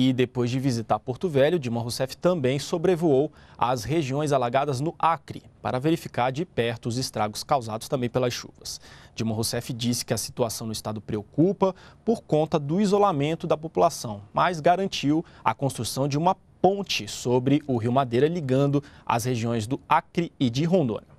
E depois de visitar Porto Velho, Dilma Rousseff também sobrevoou as regiões alagadas no Acre para verificar de perto os estragos causados também pelas chuvas. Dilma Rousseff disse que a situação no estado preocupa por conta do isolamento da população, mas garantiu a construção de uma ponte sobre o Rio Madeira ligando as regiões do Acre e de Rondônia.